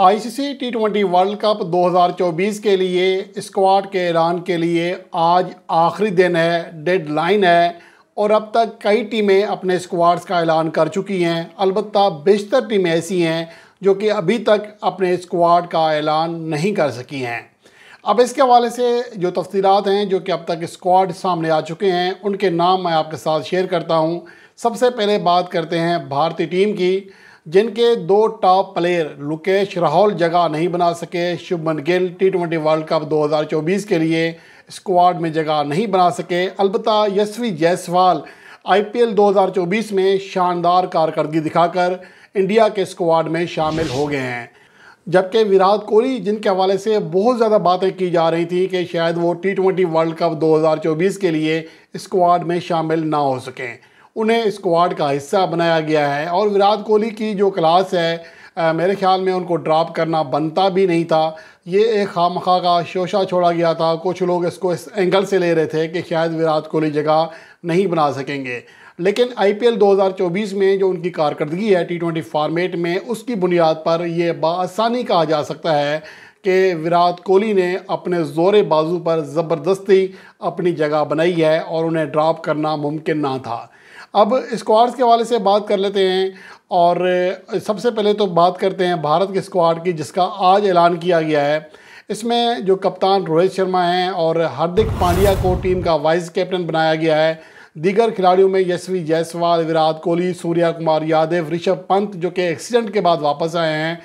ICC T twenty world cup 2024 के लिए squad के ऐलान के लिए आज आखिरी दिन है डेडलाइन है और अब तक कई टीमें अपने स्क्वाड्स का ऐलान कर चुकी हैं अलबत् बेशतर टीमें ऐसी हैं जो कि अभी तक अपने स्क्वाड का ऐलान नहीं कर सकी हैं अब इसके हवाले से जो तफसीत हैं जो कि अब तक स्क्वाड सामने आ चुके हैं उनके नाम मैं आपके साथ शेयर करता हूँ सबसे पहले बात करते हैं भारतीय टीम की जिनके दो टॉप प्लेयर लुकेश राहुल जगह नहीं बना सके Shubman Gill T twenty world cup 2024 के लिए स्क्वाड में जगह नहीं बना सके अलबत् यशवी जायसवाल आईपीएल 2024 में शानदार कारकर्दगी दिखाकर इंडिया के स्क्वाड में शामिल हो गए हैं जबकि विराट कोहली जिनके हवाले से बहुत ज़्यादा बातें की जा रही थी कि शायद वो टी ट्वेंटी वर्ल्ड कप 2024 के लिए स्क्वाड में शामिल ना हो सकें उन्हें स्क्वाड का हिस्सा बनाया गया है और विराट कोहली की जो क्लास है आ, मेरे ख्याल में उनको ड्रॉप करना बनता भी नहीं था ये एक खाम खा का शोशा छोड़ा गया था कुछ लोग इसको इस एंगल से ले रहे थे कि शायद विराट कोहली जगह नहीं बना सकेंगे लेकिन आईपीएल 2024 में जो उनकी कारकर्दगी है टी ट्वेंटी फार्मेट में उसकी बुनियाद पर यह बासानी कहा जा सकता है कि विराट कोहली ने अपने ज़ोर बाजू पर ज़बरदस्ती अपनी जगह बनाई है और उन्हें ड्रॉप करना मुमकिन ना था अब स्क्वाड्स के हवाले से बात कर लेते हैं और सबसे पहले तो बात करते हैं भारत के स्क्वाड की जिसका आज ऐलान किया गया है इसमें जो कप्तान रोहित शर्मा हैं और हार्दिक पांड्या को टीम का वाइस कैप्टन बनाया गया है दीगर खिलाड़ियों में यशवी जायसवाल विराट कोहली सूर्या कुमार यादव ऋषभ पंत जो कि एक्सीडेंट के बाद वापस आए हैं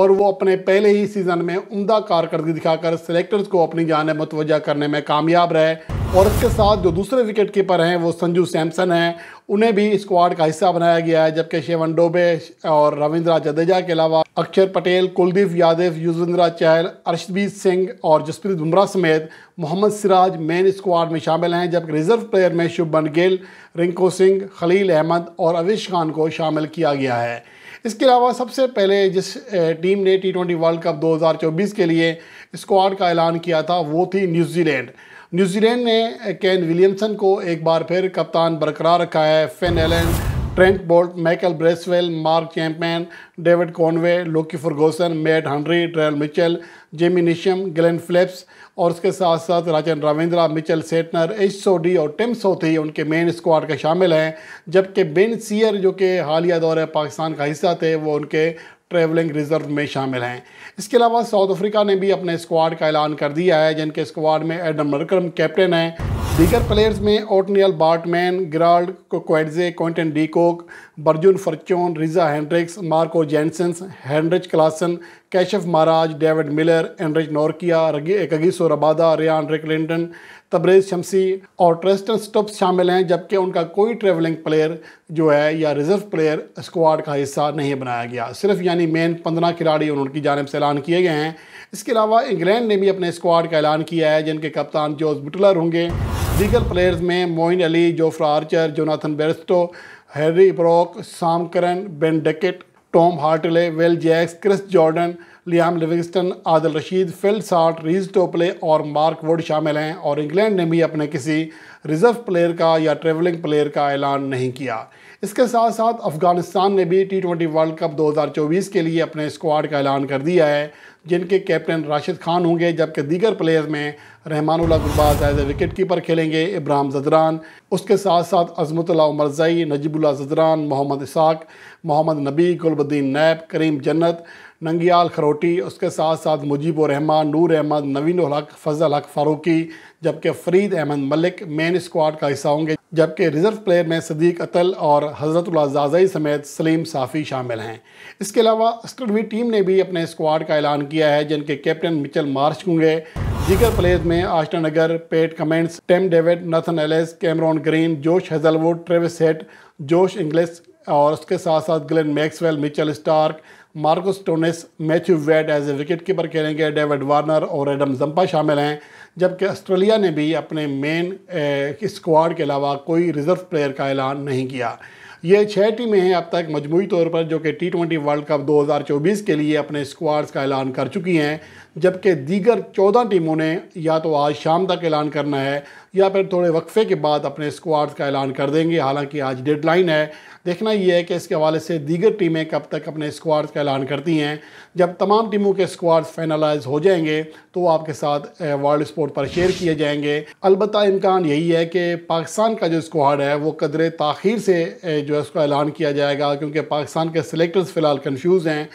और वो अपने पहले ही सीज़न में उमदा कारकर्दगी दिखाकर सेलेक्टर्स को अपनी जान मतवजा करने में कामयाब रहे और इसके साथ जो दूसरे विकेट कीपर हैं वो संजू सैमसन हैं उन्हें भी स्क्वाड का हिस्सा बनाया गया है जबकि शेवन डोबे और रविंद्रा जडेजा के अलावा अक्षर पटेल कुलदीप यादव युजवेंद्रा चहल अर्शदीप सिंह और जसप्रीत बुमराह समेत मोहम्मद सिराज मेन स्क्वाड में शामिल हैं जबकि रिजर्व प्लेयर में शुभमन गिल रिंकू सिंह खलील अहमद और अविश खान को शामिल किया गया है इसके अलावा सबसे पहले जिस टीम ने टी ट्वेंटी वर्ल्ड कप 2024 के लिए स्क्वाड का ऐलान किया था वो थी न्यूजीलैंड न्यूजीलैंड ने कैन विलियमसन को एक बार फिर कप्तान बरकरार रखा है Finn Allen Trent Boult Michael Bracewell Mark Chapman David Conway Lockie Ferguson Matt Henry Daryl Mitchell Jimmy Neesham Glenn Phillips और उसके साथ साथ राजन रविंद्रा मिचेल सेटनर एच सोडी और टिम सोथी उनके मेन स्क्वाड का शामिल हैं जबकि बेन सीयर जो कि हालिया दौर पाकिस्तान का हिस्सा थे वो उनके ट्रेवलिंग रिजर्व में शामिल हैं इसके अलावा साउथ अफ्रीका ने भी अपने स्क्वाड का ऐलान कर दिया है जिनके स्क्वाड में एडम मरकरम कैप्टन हैं दीगर प्लेयर्स में Ottniel Baartman Gerald Coetzee Quinton de Kock Bjorn Fortuin Reeza Hendricks Marco Jansen Heinrich Klaasen Keshav Maharaj David Miller Anrich Nortje Kagiso Rabada Ryan Rickelton Tabraiz Shamsi और ट्रेस्टन स्टप्स शामिल हैं जबकि उनका कोई ट्रेवलिंग प्लेयर जो है या रिजर्व प्लेयर स्क्वाड का हिस्सा नहीं बनाया गया सिर्फ यानी मेन पंद्रह खिलाड़ी उनकी जानब से ऐलान किए गए हैं इसके अलावा इंग्लैंड ने भी अपने स्क्वाड का ऐलान किया है जिनके कप्तान जोस बुटलर होंगे दीगर प्लेयर्स में Moeen Ali Jofra Archer Jonathan Bairstow Harry Brook Sam Curran Ben Duckett Tom Hartley Will Jacks Chris Jordan Liam Livingstone Adil Rashid Phil Salt Reece टोपले और मार्क वुड शामिल हैं और इंग्लैंड ने भी अपने किसी रिज़र्व प्लेयर का या ट्रेवलिंग प्लेयर का ऐलान नहीं किया इसके साथ साथ अफगानिस्तान ने भी टी ट्वेंटी वर्ल्ड कप 2024 के लिए अपने स्क्वाड का ऐलान कर दिया है जिनके कैप्टन राशिद खान होंगे जबकि दीगर प्लेयर्स में Rahmanullah Gurbaz as a wicket keeper खेलेंगे इब्राहम जदरान उसके साथ साथ अजमतुल्ला मरजई नजीबुल्ला जदरान मोहम्मद इसाक मोहम्मद नबी गुलबद्दीन नैब करीम जन्नत नंगियाल खरोटी उसके साथ साथ मुजीब रहमान नूर अहमद नवीन हक फजल हक फारूकी जबकि फरीद अहमद मलिक मेन स्क्वाड का हिस्सा होंगे जबकि रिजर्व प्लेयर में सदीक अतल और जाजई समेत सलीम साफ़ी शामिल हैं इसके अलावा अस्टरवी टीम ने भी अपने स्क्वाड का ऐलान किया है जिनके कैप्टन मिचल मार्च होंगे दीगर प्लेयर्स में Ashton Agar Pat Cummins Tim David Nathan Ellis Cameron Green Josh Hazlewood Travis Head Josh Inglis और उसके साथ साथ Glenn Maxwell Mitchell Starc Marcus Stoinis Matthew Wade as a wicket keeper खेलेंगे David Warner और Adam Zampa शामिल हैं जबकि Australia ने भी अपने मेन स्क्वाड eh, के अलावा कोई रिज़र्व प्लेयर का ऐलान नहीं किया ये छः टीमें हैं अब तक मजमू तौर पर जो कि टी ट्वेंटी वर्ल्ड कप 2024 के लिए अपने स्क्वाड्स का ऐलान कर चुकी हैं जबकि दीगर चौदह टीमों ने या तो आज शाम तक ऐलान करना है या फिर थोड़े वक्फे के बाद अपने स्क्वाड्स का ऐलान कर देंगे हालांकि आज डेडलाइन है देखना यह है कि इसके हवाले से दीगर टीमें कब तक अपने स्क्वाड्स का ऐलान करती हैं जब तमाम टीमों के स्क्वाड्स फाइनलाइज हो जाएंगे तो आपके साथ वर्ल्ड स्पोर्ट पर शेयर किए जाएंगे अलबत् इम्कान यही है कि पाकिस्तान का जो स्क्वाड है वो कदर तखिर से जो है उसका ऐलान किया जाएगा क्योंकि पाकिस्तान के सिलेक्टर्स फ़िलहाल कन्फ्यूज़ हैं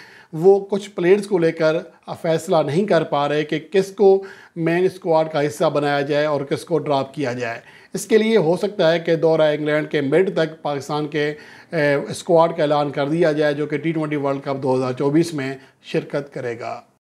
वो कुछ प्लेयर्स को लेकर फैसला नहीं कर पा रहे कि किसको मेन स्क्वाड का हिस्सा बनाया जाए और किसको ड्राप किया जाए इसके लिए हो सकता है कि दौरा इंग्लैंड के मिड तक पाकिस्तान के स्क्वाड का ऐलान कर दिया जाए जो कि टी ट्वेंटी वर्ल्ड कप 2024 में शिरकत करेगा